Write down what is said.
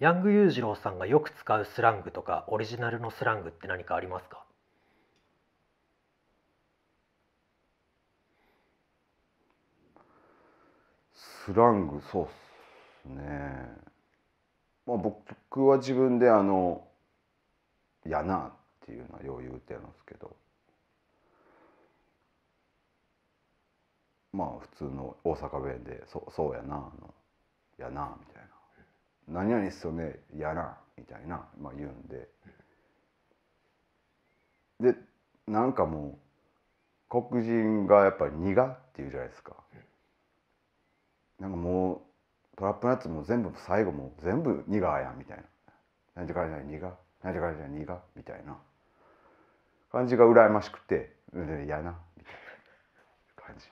ヤング裕次郎さんがよく使うスラングとかオリジナルのスラングって何かありますかスラングそうっすねまあ僕は自分であの「やな」っていうのはよう言うてるんですけどまあ普通の大阪弁で「そそうやな」の「やな」みたいな。何々っすよねやらみたいな、まあ、言うんででなんかもう黒人がやっぱり苦っていうじゃないですかなんかもうトラップのやつも全部最後も全部苦やんみたいな何時からじゃ苦何時からじゃ苦みたいな感じが羨ましくて「嫌な」みたいな感じ